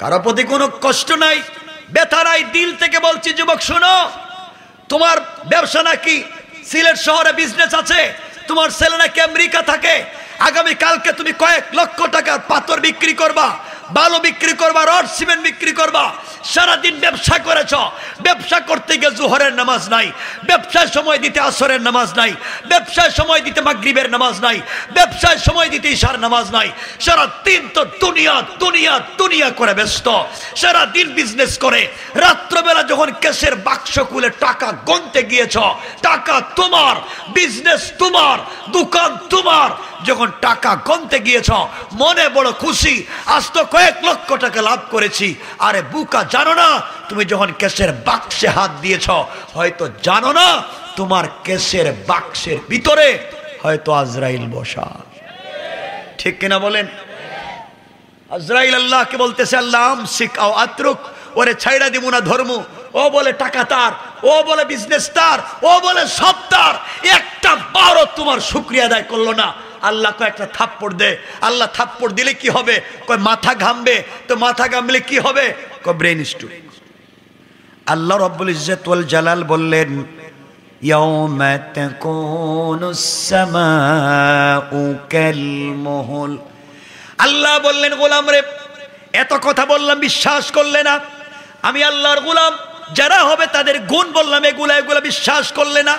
কারো প্রতি কোনো কষ্ট নাই বেথারাই নাই দিল থেকে বলছি যুবক শোনো তোমার ব্যবসা নাকি সিলেট শহরে বিজনেস আছে তোমার ছেলে নাকি আমেরিকা থাকে আগামী কালকে তুমি কয়েক লক্ষ টাকার পাথর বিক্রি করবা বালু বিক্রি করবা রড সিমেন্ট বিক্রি করবা সারাদিন ব্যবসা করেছ ব্যবসা করতে গিয়ে জোহরের নামাজ নাই ব্যবসার সময় দিতে আসরের নামাজ নাই ব্যবসার সময় দিতে মাগরিবের নামাজ নাই ব্যবসার সময় দিতে ইশার নামাজ নাই সারাদিন তো দুনিয়া দুনিয়া দুনিয়া করে ব্যস্ত সারাদিন বিজনেস করে রাত্রবেলা যখন ক্যাশের বাক্স খুলে টাকা গুনতে গিয়েছ টাকা তোমার বিজনেস তোমার দোকান তোমার যখন টাকা গনতে গিয়েছ মনে বড় খুশি আজ তো কয়েক লক্ষ টাকা লাভ করেছি আরে বুকা জানো না তুমি যখন কেসের বাক্সে হাত দিয়েছ হয়তো জানো না তোমার কেসের বাক্সের ভিতরে হয়তো আজরাইল বসা ঠিক কিনা বলেন আজরাইল আল্লাহকে বলতেছে আল্লাহ শিখ আও আত্রুক ওরে ছাইড়া দিব না ধর্ম ও বলে টাকা তার ও বলে বিজনেস তার ও বলে সব তার একটা বারো তোমার শুক্রিয়া আদায় করলো না আল্লাহ কয় একটা থাপ্পড় দে আল্লাহ থাপ্পড় দিলে কি হবে কয় মাথা ঘামবে তো মাথা ঘামলে কি হবে কয় ব্রেন স্ট্রোক আল্লাহ রব্বুল ইজ্জত ওয়াল জালাল বললেন আল্লাহ বললেন গোলাম রে এত কথা বললাম বিশ্বাস করলে না আমি আল্লাহর গোলাম যারা হবে তাদের গুণ বললাম এগুলা এগুলা বিশ্বাস করলে না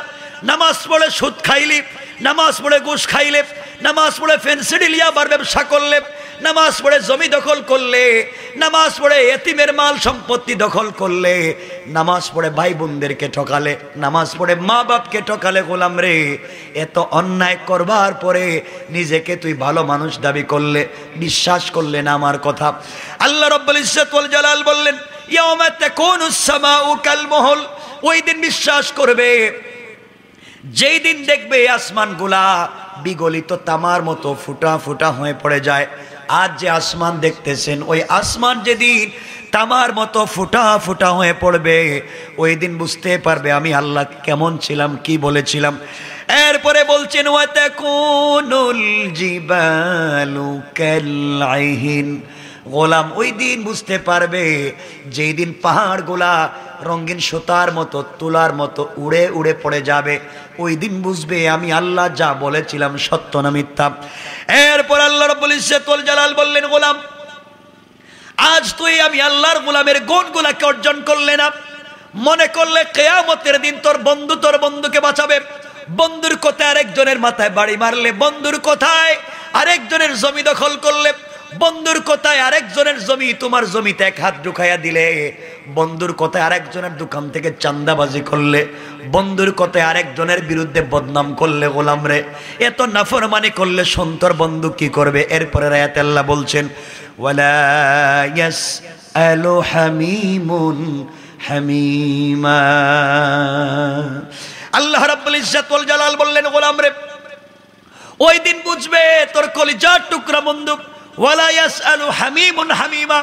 নামাজ পড়ে সুদ খাইলে নামাজ পড়ে গোস খাইলে নামাজ পড়ে ফেন্সিডি লিয়া বার ব্যবসা করলে নামাজ পড়ে জমি দখল করলে নামাজ পড়ে এতিমের মাল সম্পত্তি দখল করলে নামাজ পড়ে ভাই বোনদেরকে ঠকালে নামাজ পড়ে মা বাপকে ঠকালে গোলাম রে এত অন্যায় করবার পরে নিজেকে তুই ভালো মানুষ দাবি করলে বিশ্বাস করলে না আমার কথা আল্লাহ রব্বল ইসাতুল জালাল বললেন ইয়ামাতে কোন সামা ও মহল ওই দিন বিশ্বাস করবে যেই দিন দেখবে গুলা বিগলিত তামার মতো ফুটা ফুটা হয়ে পড়ে যায় আজ যে আসমান দেখতেছেন ওই আসমান যেদিন তামার মতো ফুটা ফুটা হয়ে পড়বে ওই দিন বুঝতে পারবে আমি আল্লাহ কেমন ছিলাম কি বলেছিলাম এরপরে বলছেন ওয়াতে গোলাম ওই দিন বুঝতে পারবে যেই দিন পাহাড় গোলা রঙিন সুতার মতো তুলার মতো উড়ে উড়ে পড়ে যাবে ওই দিন বুঝবে আমি আল্লাহ যা বলেছিলাম সত্য না মিথ্যা এরপর আল্লাহ রব্বুল ইজ্জতুল জালাল বললেন গোলাম আজ তুই আমি আল্লাহর গোলামের গুণগুলাকে অর্জন করলে না মনে করলে কেয়ামতের দিন তোর বন্ধু তোর বন্ধুকে বাঁচাবে বন্ধুর কোথায় আরেকজনের মাথায় বাড়ি মারলে বন্ধুর কোথায় আরেকজনের জমি দখল করলে বন্ধুর কোথায় আরেকজনের জমি তোমার জমিতে এক হাত ঢুকাইয়া দিলে বন্ধুর কোথায় আরেকজনের দোকান থেকে চান্দাবাজি করলে বন্ধুর কোথায় আরেকজনের বিরুদ্ধে বদনাম করলে গোলাম রে এত নাফরমানি করলে সন্তর বন্ধু কি করবে এরপরে রায়াতাল্লাহ বলছেন ইয়াস হামিমুন হামিমা আল্লাহ রাব্বুল ইজ্জাত ওয়াল জালাল বললেন গোলাম রে ওই দিন বুঝবে তোর কলিজার টুকরা বন্দুক ওয়ালাইয়াস আলু হামিমুন হামিমা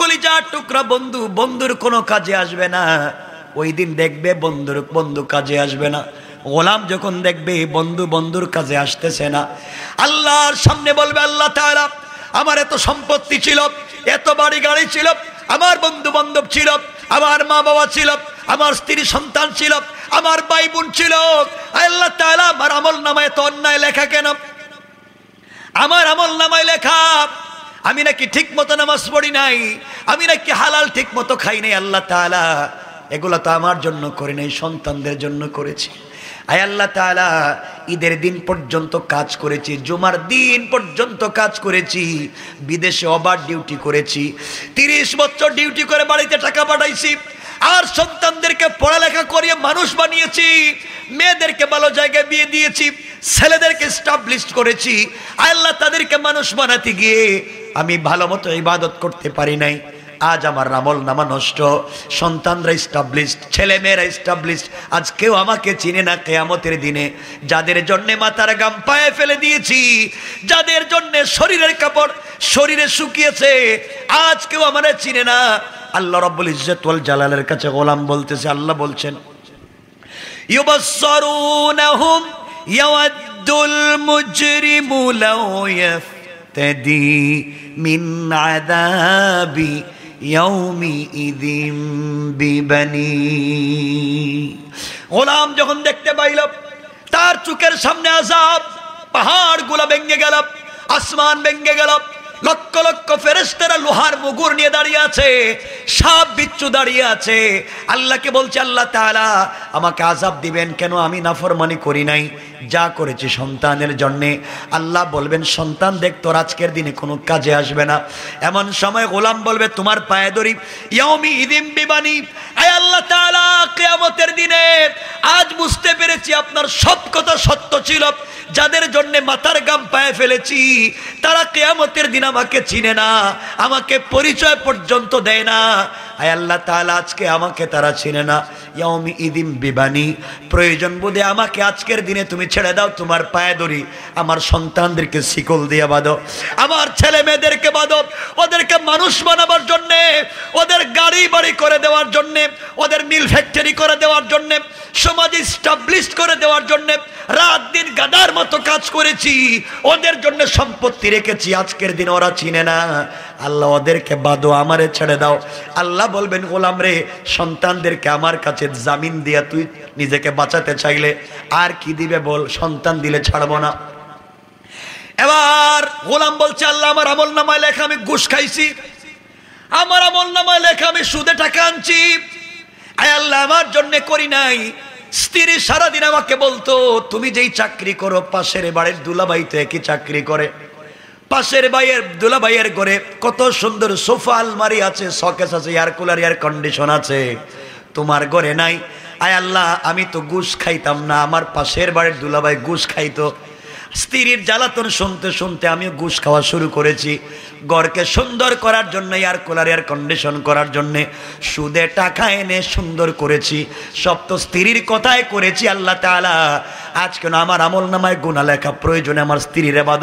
কলিজার টুকরা বন্ধু বন্ধুর কোনো কাজে আসবে না ওই দিন দেখবে বন্ধুর বন্ধু কাজে আসবে না গোলাম যখন দেখবে বন্ধু বন্ধুর কাজে আসতেছে না আল্লাহর সামনে বলবে আল্লাহ তারা আমার এত সম্পত্তি ছিল এত বাড়ি গাড়ি ছিল আমার বন্ধু বান্ধব ছিল আমার মা বাবা ছিল আমার স্ত্রী সন্তান ছিল আমার ভাই বোন ছিল আল্লাহ তালা আমার আমল নামায় তো অন্যায় লেখা কেন আমার আমল নামায় লেখা আমি নাকি ঠিক মতো নামাজ পড়ি নাই আমি নাকি হালাল ঠিক মতো খাই নাই আল্লাহ তালা এগুলো তো আমার জন্য করে নাই সন্তানদের জন্য করেছি আয় আল্লাহ তালা ঈদের দিন পর্যন্ত কাজ করেছি জুমার দিন পর্যন্ত কাজ করেছি বিদেশে অবার ডিউটি করেছি তিরিশ বছর ডিউটি করে বাড়িতে টাকা পাঠাইছি আর সন্তানদেরকে পড়ালেখা করিয়ে মানুষ বানিয়েছি মেয়েদেরকে ভালো জায়গায় বিয়ে দিয়েছি ছেলেদেরকে স্টাবলিশ করেছি আল্লাহ তাদেরকে মানুষ বানাতে গিয়ে আমি ভালো মতো ইবাদত করতে পারি নাই আজ আমার আমল নামা নষ্ট সন্তানরা ইস্টাবলিশড মেয়েরা ইস্টাবলিশড আজ কেউ আমাকে চিনে না কেয়ামতের দিনে যাদের জন্যে মাথার গাম পায়ে ফেলে দিয়েছি যাদের জন্যে শরীরের কাপড় শরীরে শুকিয়েছে আজ কেউ আমার চিনে না আল্লাহ রব্বুল ইজ্জত জালালের কাছে গোলাম বলতেছে আল্লাহ বলছেন يبصرونهم يود المجرم لو يفتدي গোলাম যখন দেখতে পাইল তার চোখের সামনে আসাব পাহাড় গুলা ভেঙে গেল আসমান ভেঙে গেল লক্ষ লক্ষ ফেরেস্তেরা লোহার মুগুর নিয়ে দাঁড়িয়ে আছে সাপ বিচ্ছু দাঁড়িয়ে আছে আল্লাহকে বলছে আল্লাহ তাআলা আমাকে আজাব দিবেন কেন আমি নাফরমানি করি নাই যা করেছি সন্তানের জন্যে আল্লাহ বলবেন সন্তান দেখ তোর আজকের দিনে কোনো কাজে আসবে না এমন সময় গোলাম বলবে তোমার পায়ে ধরি ইয়মি ইদিম বিবানি আল্লাহ তালা কেয়ামতের দিনে আজ বুঝতে পেরেছি আপনার সব কথা সত্য ছিল যাদের জন্য মাথার গাম পায়ে ফেলেছি তারা কেয়ামতের দিন আমাকে চিনে না আমাকে পরিচয় পর্যন্ত দেয় না আয় আল্লাহ তাহলে আজকে আমাকে তারা চিনে না ইয়াউমি ইদিম বিবানি প্রয়োজন বোধে আমাকে আজকের দিনে তুমি ছেড়ে দাও তোমার পায়ে ধরি আমার সন্তানদেরকে শিকল দিয়ে বাঁধো আমার ছেলে মেয়েদেরকে বাঁধো ওদেরকে মানুষ বানাবার জন্যে ওদের গাড়ি বাড়ি করে দেওয়ার জন্যে ওদের মিল ফ্যাক্টরি করে দেওয়ার জন্যে সমাজ স্টাবলিশ করে দেওয়ার জন্যে রাত দিন গাদার মতো কাজ করেছি ওদের জন্য সম্পত্তি রেখেছি আজকের দিন ওরা চিনে না আল্লাহ ওদেরকে বাঁধো আমারে ছেড়ে দাও আল্লাহ বলবেন গোলাম রে সন্তানদেরকে আমার কাছে মালের জামিন দিয়া তুই নিজেকে বাঁচাতে চাইলে আর কি দিবে বল সন্তান দিলে ছাড়বো না এবার গোলাম বলছে আল্লাহ আমার আমল নামায় লেখা আমি ঘুষ খাইছি আমার আমল নামায় লেখা আমি সুদে টাকা আনছি আল্লাহ আমার জন্য করি নাই স্ত্রী সারাদিন আমাকে বলতো তুমি যেই চাকরি করো পাশের বাড়ির দুলাবাই তো একই চাকরি করে পাশের বাইয়ের দুলাবাইয়ের করে কত সুন্দর সোফা আলমারি আছে সকেস আছে এয়ার কুলার এয়ার কন্ডিশন আছে তোমার ঘরে নাই আয় আল্লাহ আমি তো গুস খাইতাম না আমার পাশের বাড়ির দুলাভাই গুস খাইতো স্ত্রীর জ্বালাতন শুনতে শুনতে আমি গুস খাওয়া শুরু করেছি গড়কে সুন্দর করার জন্য এয়ার কুলার এয়ার কন্ডিশন করার জন্যে সুদে টাকা এনে সুন্দর করেছি সব তো স্ত্রীর কথায় করেছি আল্লাহ তালা আজ কেন আমার আমল নামায় গুণা লেখা প্রয়োজনে আমার স্ত্রীর এবাদ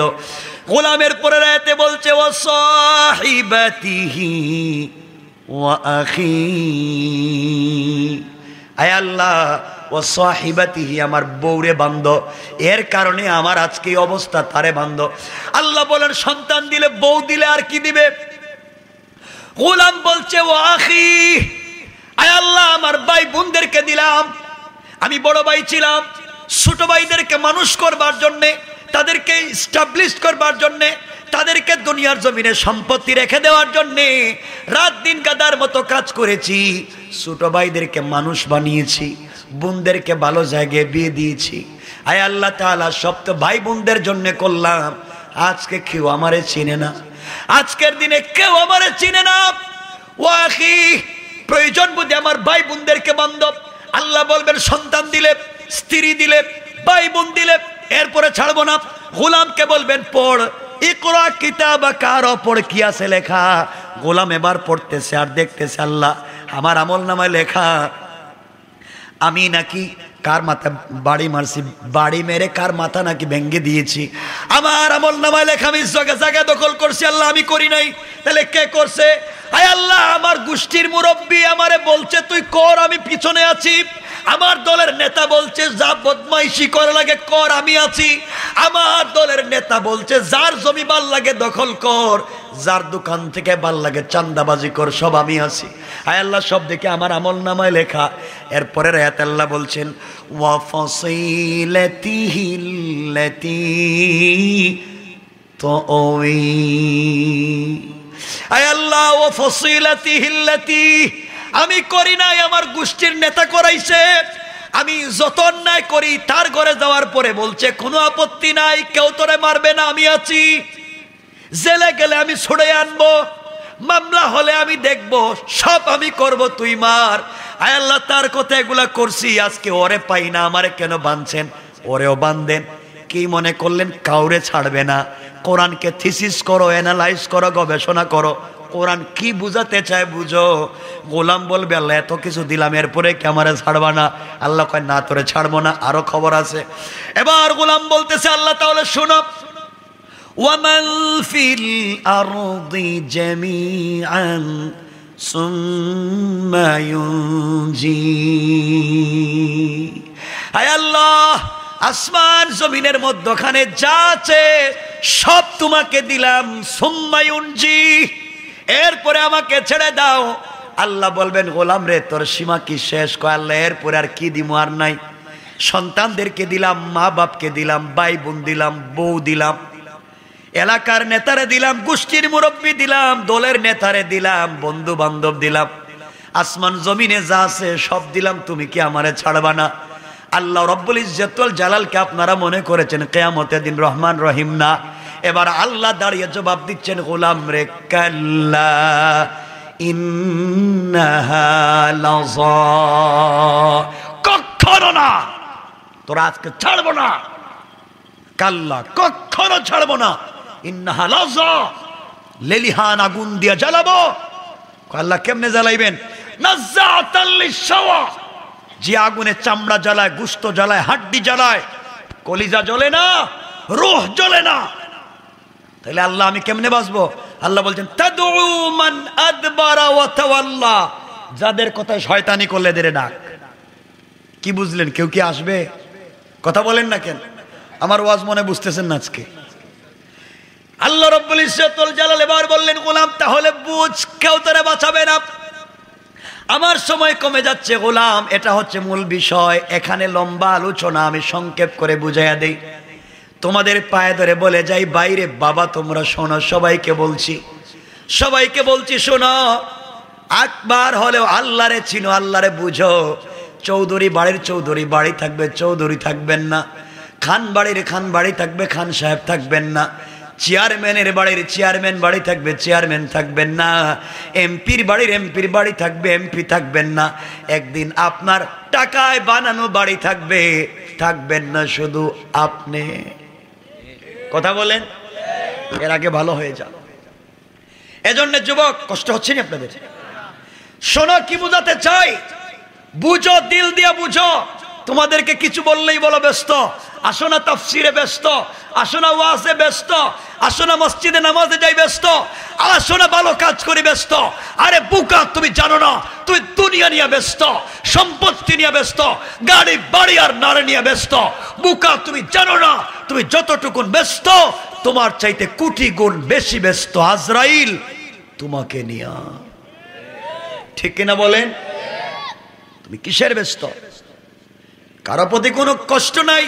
গোলামের পরে রায়তে বলছে ও সাহিবাতিহি আয় আল্লাহ ও সাহিবাতিহি আমার বৌরে বান্ধ এর কারণে আমার আজকে অবস্থা তারে বান্ধ আল্লাহ বলেন সন্তান দিলে বউ দিলে আর কি দিবে গোলাম বলছে ও আখি আয় আল্লাহ আমার ভাই বোনদেরকে দিলাম আমি বড় ভাই ছিলাম ছোট ভাইদেরকে মানুষ করবার জন্যে তাদেরকে স্টাবলিশ করবার জন্যে তাদেরকে দুনিয়ার জমিনে সম্পত্তি রেখে দেওয়ার জন্য রাত দিন গাদার মতো কাজ করেছি ছোট ভাইদেরকে মানুষ বানিয়েছি বোনদেরকে ভালো জায়গায় বিয়ে দিয়েছি আয় আল্লাহ তালা তো ভাই বোনদের জন্যে করলাম আজকে কেউ আমারে চিনে না আজকের দিনে কেউ আমারে চিনে না ওয়াকি প্রয়োজন বুঝে আমার ভাই বোনদেরকে বান্ধব আল্লাহ বলবেন সন্তান দিলে স্ত্রী দিলে ভাই বোন দিলে এরপরে ছাড়বো না গুলামকে বলবেন পড় ইকরা কিতাব কার অপর কি আছে লেখা গোলাম এবার পড়তেছে আর দেখতেছে আল্লাহ আমার আমল নামায় লেখা আমি নাকি কার মাথা বাড়ি মারছি বাড়ি মেরে কার মাথা নাকি ভেঙ্গে দিয়েছি আমার আমল নামায় লেখা আমি জায়গা জায়গা দখল করছি আল্লাহ আমি করি নাই তাহলে কে করছে আয় আল্লাহ আমার গোষ্ঠীর মুরব্বী আমারে বলছে তুই কর আমি পিছনে আছি আমার দলের নেতা বলছে যা বদমাইশি করা লাগে কর আমি আছি আমার দলের নেতা বলছে যার জমি বাল লাগে দখল কর যার দোকান থেকে বাল লাগে চান্দাবাজি কর সব আমি আছি আয় আল্লাহ সব দেখে আমার আমল নামায় লেখা এরপরে রেয়াত আল্লাহ বলছেন তো আয় আল্লাহ ও ফসিলতি হিল্লতি আমি করি নাই আমার গোষ্ঠীর নেতা করাইছে আমি যত অন্যায় করি তার ঘরে যাওয়ার পরে বলছে কোনো আপত্তি নাই কেউ তোরে মারবে না আমি আছি জেলে গেলে আমি ছুড়ে আনবো মামলা হলে আমি দেখব সব আমি করব তুই মার আয় আল্লাহ তার কথা এগুলা করছি আজকে ওরে পাই না আমারে কেন বাঁধছেন ওরেও বাঁধেন কি মনে করলেন কাউরে ছাড়বে না কোরআনকে থিসিস করো অ্যানালাইজ করো গবেষণা করো কোরআন কি বুঝাতে চায় বুঝো গোলাম বলবে আল্লাহ এত কিছু দিলাম এরপরে ক্যামেরা ছাড়বা না আল্লাহ কয় না তোরে ছাড়বো না আরো খবর আছে এবার গোলাম বলতেছে আল্লাহ তাহলে শোনো আল্লাহ আসমান জমিনের মধ্যখানে যা আছে সব তোমাকে দিলাম সুম্মায়ুনজি এরপরে আমাকে ছেড়ে দাও আল্লাহ বলবেন গোলাম রে তোর সীমা কি শেষ কয় আল্লাহ এরপরে আর কি দিব আর নাই সন্তানদেরকে দিলাম মা বাপকে দিলাম ভাই বোন দিলাম বউ দিলাম এলাকার নেতারে দিলাম গোষ্ঠীর মুরব্বী দিলাম দলের নেতারে দিলাম বন্ধু বান্ধব দিলাম আসমান জমিনে যা আছে সব দিলাম তুমি কি আমারে ছাড়বা না আল্লাহ রব্বুল ইজ্জাতুল জালালকে আপনারা মনে করেছেন কেয়ামতের দিন রহমান রহিম না এবার আল্লাহ দাঁড়িয়ে জবাব দিচ্ছেন গোলাম রে কাল্লা কখনো না তোরা আজকে ছাড়বো না কাল্লা কখনো ছাড়বো না ইন্নাহা লজ লেলিহান আগুন দিয়ে জ্বালাবো আল্লাহ কেমনে জ্বালাইবেন যে আগুনে চামড়া জ্বালায় গুস্ত জ্বালায় হাড্ডি জ্বালায় কলিজা জ্বলে না রোহ জ্বলে না তাহলে আল্লাহ আমি কেমনে বাসবো আল্লাহ বলছেন যাদের কথা শয়তানি করলে এদের ডাক কি বুঝলেন কেউ কি আসবে কথা বলেন না কেন আমার ওয়াজ মনে বুঝতেছেন না আজকে আল্লাহ রব্বুল ইসরাতুল জালাল এবার বললেন গোলাম তাহলে বুঝ কেউ তারা বাঁচাবে না আমার সময় কমে যাচ্ছে গোলাম এটা হচ্ছে মূল বিষয় এখানে লম্বা আলোচনা আমি সংক্ষেপ করে বুঝাইয়া দেই তোমাদের পায়ে ধরে বলে যাই বাইরে বাবা তোমরা শোনো সবাইকে বলছি সবাইকে বলছি শোনো একবার হলেও আল্লাহরে চিনো আল্লাহরে বুঝো চৌধুরী বাড়ির চৌধুরী বাড়ি থাকবে চৌধুরী থাকবেন না খান বাড়ির খান বাড়ি থাকবে খান সাহেব থাকবেন না চেয়ারম্যানের বাড়ির চেয়ারম্যান বাড়ি থাকবে চেয়ারম্যান থাকবেন না এমপির বাড়ির এমপির বাড়ি থাকবে এমপি থাকবেন না একদিন আপনার টাকায় বানানো বাড়ি থাকবে থাকবেন না শুধু আপনি কথা বলেন এর আগে ভালো হয়ে যান এজন্য যুবক কষ্ট হচ্ছে না আপনাদের শোনো কি বুঝাতে চাই বুঝো দিল দিয়ে বুঝো তোমাদেরকে কিছু বললেই বলো ব্যস্ত আসো না তাফসিরে ব্যস্ত আসো না ওয়াজে ব্যস্ত আসো না মসজিদে নামাজে যাই ব্যস্ত আসো না ভালো কাজ করি ব্যস্ত আরে বুকা তুমি জানো না তুমি দুনিয়া নিয়ে ব্যস্ত সম্পত্তি নিয়ে ব্যস্ত গাড়ি বাড়ি আর নারে নিয়ে ব্যস্ত বুকা তুমি জানো না তুমি যতটুকুন ব্যস্ত তোমার চাইতে কোটি গুণ বেশি ব্যস্ত আজরাইল তোমাকে নিয়ে ঠিক কিনা বলেন তুমি কিসের ব্যস্ত কারো প্রতি কোনো কষ্ট নাই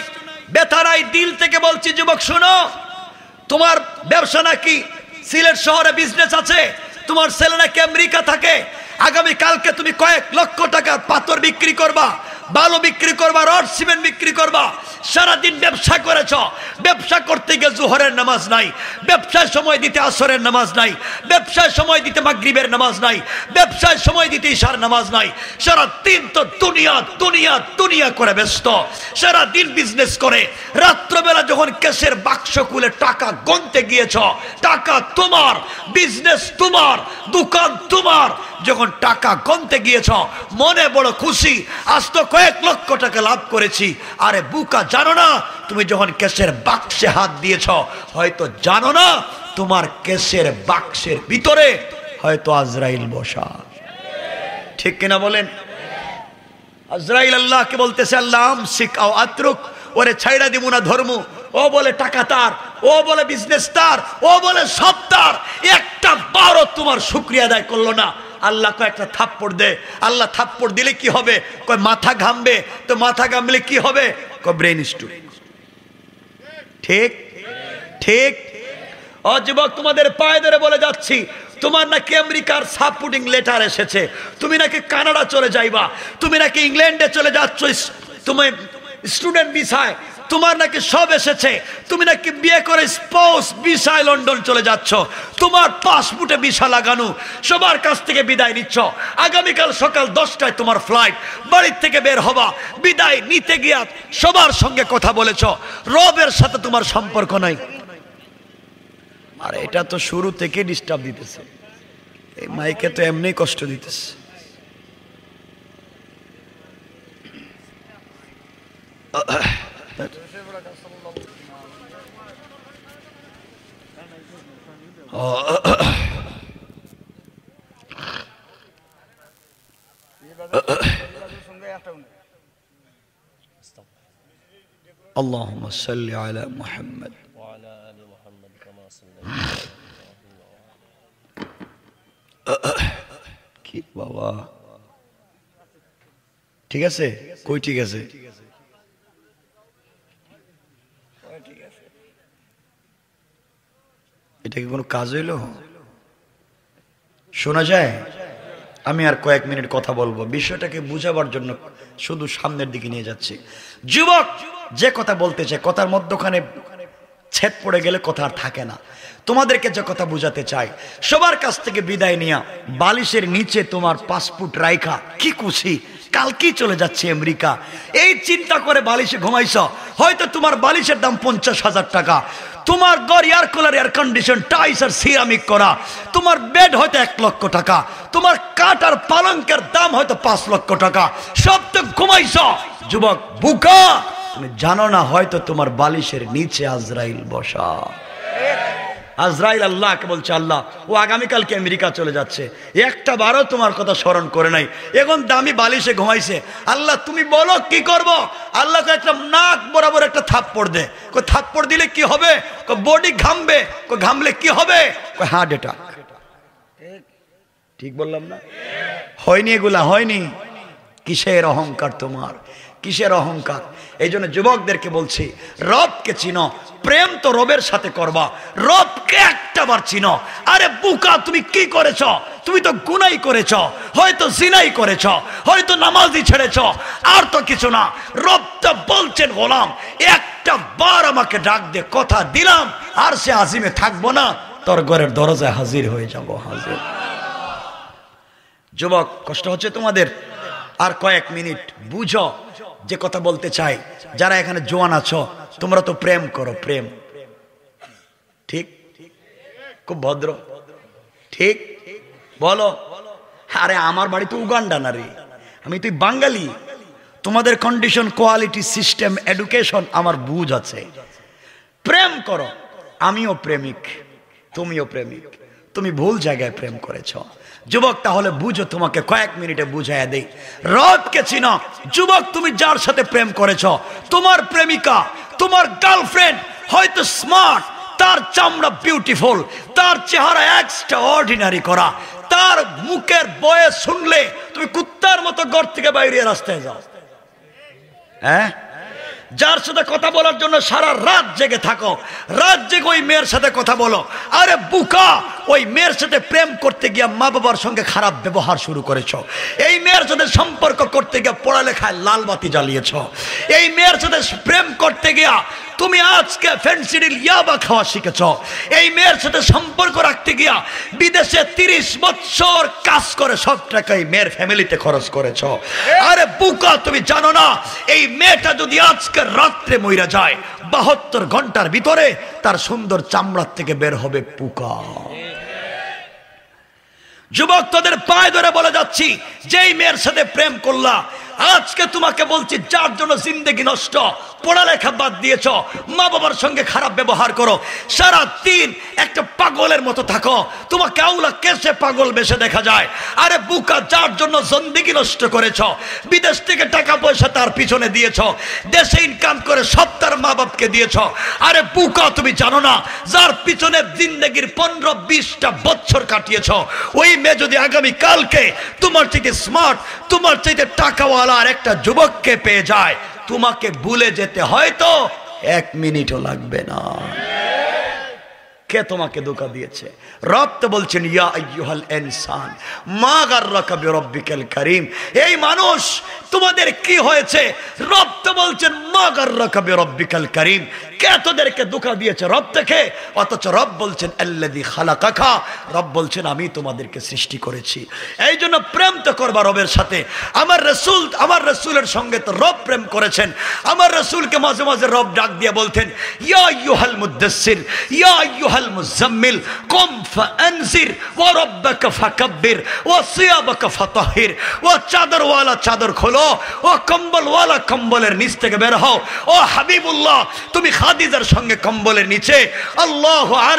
বেতারাই দিল থেকে বলছি যুবক শোনো তোমার ব্যবসা নাকি সিলেট শহরে বিজনেস আছে তোমার ছেলে নাকি আমেরিকা থাকে আগামী কালকে তুমি কয়েক লক্ষ টাকা পাথর বিক্রি করবা ভালো বিক্রি করবা রড সিমেন্ট বিক্রি করবা সারাদিন ব্যবসা করেছ ব্যবসা করতে গিয়ে জোহরের নামাজ নাই ব্যবসার সময় দিতে আসরের নামাজ নাই ব্যবসার সময় দিতে মাগরিবের নামাজ নাই ব্যবসার সময় দিতে ইশার নামাজ নাই সারা দিন তো দুনিয়া দুনিয়া দুনিয়া করে ব্যস্ত সারা দিন বিজনেস করে রাত্রবেলা যখন ক্যাশের বাক্স খুলে টাকা গনতে গিয়েছ টাকা তোমার বিজনেস তোমার দোকান তোমার যখন টাকা গনতে গিয়েছ মনে বড় খুশি আস্ত তো কয়েক লক্ষ টাকা লাভ করেছি আরে বুকা জানো না তুমি যখন কেসের বাক্সে হাত দিয়েছ হয়তো জানো না তোমার কেসের বাক্সের ভিতরে হয়তো আজরাইল বসা ঠিক কিনা বলেন আজরাইল আল্লাহকে বলতেছে আল্লাহ শিখ আও আত্রুক ওরে ছাইড়া দিব না ধর্ম ও বলে টাকা তার ও বলে বিজনেস তার ও বলে সব তার একটা বারো তোমার শুক্রিয়া আদায় করলো না আল্লাহ কয় একটা থাপ্পড় দে আল্লাহ থাপ্পড় দিলে কি হবে কয় মাথা ঘামবে তো মাথা ঘামলে কি হবে কয় ব্রেন স্ট্রোক ঠিক ঠিক ও যুবক তোমাদের পায়ে ধরে বলে যাচ্ছি তোমার নাকি আমেরিকার সাপোর্টিং লেটার এসেছে তুমি নাকি কানাডা চলে যাইবা তুমি নাকি ইংল্যান্ডে চলে যাচ্ছ তুমি স্টুডেন্ট বিষয় তোমার নাকি সব এসেছে তুমি নাকি বিয়ে করে স্পোস বিশায় লন্ডন চলে যাচ্ছ তোমার পাসপোর্টে বিশা লাগানো সবার কাছ থেকে বিদায় নিচ্ছ আগামীকাল সকাল দশটায় তোমার ফ্লাইট বাড়ির থেকে বের হবা বিদায় নিতে গিয়া সবার সঙ্গে কথা বলেছ রবের সাথে তোমার সম্পর্ক নাই আর এটা তো শুরু থেকে ডিস্টার্ব দিতেছে এই মাইকে তো এমনি কষ্ট দিতেছে Uh, آه. اللهم صل على محمد وعلى ال محمد كما صليت على ابراهيم وعلى ال محمد كما صليت على ابراهيم কাজ হইল শোনা যায় আমি আর কয়েক মিনিট কথা বলবো বিষয়টাকে বুঝাবার জন্য শুধু সামনের দিকে নিয়ে যাচ্ছি যুবক যে কথা বলতে চায় কথার মধ্যখানে ছেদ পড়ে গেলে কথা আর থাকে না তোমাদেরকে যে কথা বুঝাতে চাই সবার কাছ থেকে বিদায় নিয়া বালিশের নিচে তোমার পাসপোর্ট রাইখা কি খুশি কি চলে যাচ্ছে আমেরিকা এই চিন্তা করে বালিশে ঘুমাইছ হয়তো তোমার বালিশের দাম পঞ্চাশ হাজার টাকা তোমার ঘর air cooler air condition tiles আর সিরামিক করা তোমার বেড হয়তো এক লক্ষ টাকা তোমার কাঠ আর পালঙ্কের দাম হয়তো পাঁচ লক্ষ টাকা সব তো ঘুমাইছ যুবক বুকা তুমি জানো না হয়তো তোমার বালিশের নিচে আজরাইল বসা আজরাইল আল্লাহকে বলছে আল্লাহ ও আগামীকালকে আমেরিকা চলে যাচ্ছে একটা বারও তোমার কথা স্মরণ করে নাই এখন দামি বালিশে ঘুমাইছে আল্লাহ তুমি বলো কি করব আল্লাহকে একটা নাক বরাবর একটা থাপ্পড় দে থাপ থাপ্পড় দিলে কি হবে বডি ঘামবে কো ঘামলে কি হবে কো হার্ট অ্যাটাক ঠিক বললাম না হয়নি এগুলা হয়নি কিসের অহংকার তোমার কিসের অহংকার এই জন্য যুবকদেরকে বলছি রবকে চিনো প্রেম তো রবের সাথে করবা রবকে একটাবার চিনো আরে বুকা তুমি কি করেছ তুমি তো গুনাই করেছ হয়তো জিনাই করেছ হয়তো নামাজি ছেড়েছ আর তো কিছু না রব তো বলছেন গোলাম একটা বার আমাকে ডাক দে কথা দিলাম আর সে আজিমে থাকবো না তোর ঘরের দরজায় হাজির হয়ে যাব হাজির যুবক কষ্ট হচ্ছে তোমাদের আর কয়েক মিনিট বুঝো যে কথা বলতে চাই যারা এখানে জোয়ান আছো তোমরা তো প্রেম করো প্রেম ঠিক খুব ভদ্র ঠিক বলো আরে আমার বাড়ি তো উগান্ডা না রে আমি তুই বাঙালি তোমাদের কন্ডিশন কোয়ালিটি সিস্টেম এডুকেশন আমার বুঝ আছে প্রেম করো আমিও প্রেমিক তুমিও প্রেমিক তুমি ভুল জায়গায় প্রেম করেছো যুবক তাহলে বুঝো তোমাকে কয়েক মিনিটে বুঝাইয়া দেই রথকে চিন যুবক তুমি যার সাথে প্রেম করেছ তোমার প্রেমিকা তোমার গার্লফ্রেন্ড হয়তো স্মার্ট তার চামড়া বিউটিফুল তার চেহারা এক্সট্রা অর্ডিনারি করা তার মুখের বয়ে শুনলে তুমি কুত্তার মতো ঘর থেকে বাইরে রাস্তায় যাও হ্যাঁ যার সাথে কথা বলার জন্য সারা রাত জেগে থাকো রাত জেগে ওই মেয়ের সাথে কথা বলো আরে বুকা ওই মেয়ের সাথে প্রেম করতে গিয়ে মা বাবার সঙ্গে খারাপ ব্যবহার শুরু করেছ এই মেয়ের সাথে সম্পর্ক করতে গিয়ে পড়ালেখায় লাল বাতি জ্বালিয়েছ এই মেয়ের সাথে প্রেম করতে গিয়া তুমি আজকে ফেন্সিডিল ইয়াবা খাওয়া শিখেছ এই মেয়ের সাথে সম্পর্ক রাখতে গিয়া বিদেশে তিরিশ বছর কাজ করে সব টাকা এই মেয়ের ফ্যামিলিতে খরচ করেছ আরে বুকা তুমি জানো না এই মেয়েটা যদি আজকে রাত্রে মইরা যায় বাহাত্তর ঘন্টার ভিতরে তার সুন্দর চামড়ার থেকে বের হবে পুকা যুবক তোদের পায়ে ধরে বলে যাচ্ছি যেই মেয়ের সাথে প্রেম করলা আজকে তোমাকে বলছি যার জন্য জিন্দেগি নষ্ট পড়ালেখা বাদ দিয়েছ মা বাবার সঙ্গে খারাপ ব্যবহার করো সারা দিন একটা পাগলের মতো থাকো তোমাকে আউলা কেসে পাগল বেশে দেখা যায় আরে বুকা যার জন্য জন্দিগি নষ্ট করেছ বিদেশ থেকে টাকা পয়সা তার পিছনে দিয়েছ দেশে ইনকাম করে সব তার মা বাপকে দিয়েছ আরে বুকা তুমি জানো না যার পিছনে জিন্দেগির পনেরো বিশটা বছর কাটিয়েছ ওই মেয়ে যদি আগামী কালকে তোমার চাইতে স্মার্ট তোমার চাইতে টাকাওয়ালা চলার একটা যুবককে পেয়ে যায় তোমাকে ভুলে যেতে হয়তো এক মিনিটও লাগবে না কে তোমাকে ধোকা দিয়েছে রব বলছেন ইয়াহাল ইনসান মা গার্রাকা বিরব্বিকাল এই মানুষ তোমাদের কি হয়েছে রব তো বলছেন মা গার্রাকা বিরব্বিকাল কে তোদেরকে দিয়েছে রব থেকে অথচ রব বলছেন আল্লাদি খালাকাখা রব বলছেন আমি তোমাদেরকে সৃষ্টি করেছি এই জন্য প্রেম তো করবা রবের সাথে আমার রসুল আমার রসুলের সঙ্গে তো রব প্রেম করেছেন আমার রসুলকে মাঝে মাঝে রব ডাক দিয়ে বলতেন ইয়া ইউহাল মুদ্দাসির ইয়া ইউহাল মুজাম্মিল কম ওয়া ফাকাব্বির ওয়া ফাতাহির ওয়া চাদরওয়ালা চাদর খোলো ও কম্বলওয়ালা কম্বলের নিচ থেকে বের হও ও হাবিবুল্লাহ তুমি খাদিজার সঙ্গে কম্বলের নিচে আল্লাহ আর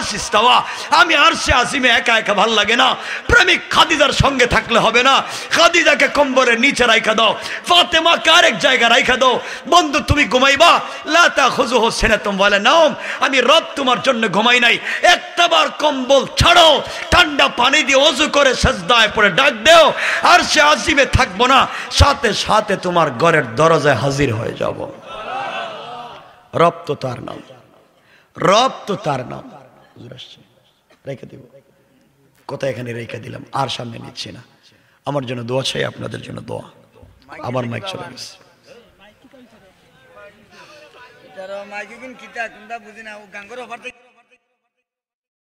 আমি আর সে আসিমে একা একা ভাল লাগে না প্রেমিক খাদিজার সঙ্গে থাকলে হবে না খাদিজাকে কম্বলের নিচে রাইখা দাও ফাতেমা কার এক জায়গায় রাইখা দাও বন্ধু তুমি ঘুমাইবা লাতা খুজু সেনে তুম বলে নাও আমি রব তোমার জন্য ঘুমাই নাই একটাবার কম্বল ছাড়ো ঠান্ডা পানি দিয়ে অজু করে সেজদায় পড়ে ডাক দেও আর সে আসিমে থাকবো না সাথে সাথে তোমার ঘরের দরজায় হাজির হয়ে যাবো রব তো তার নাম রব তো তার নাম রেখে দিব কোথায় এখানে রেখে দিলাম আর সামনে নিচ্ছি না আমার জন্য দোয়া চাই আপনাদের জন্য দোয়া আমার মাইক চলে গেছে মাইকে কিন কিতা তোমরা বুঝি না গাঙ্গর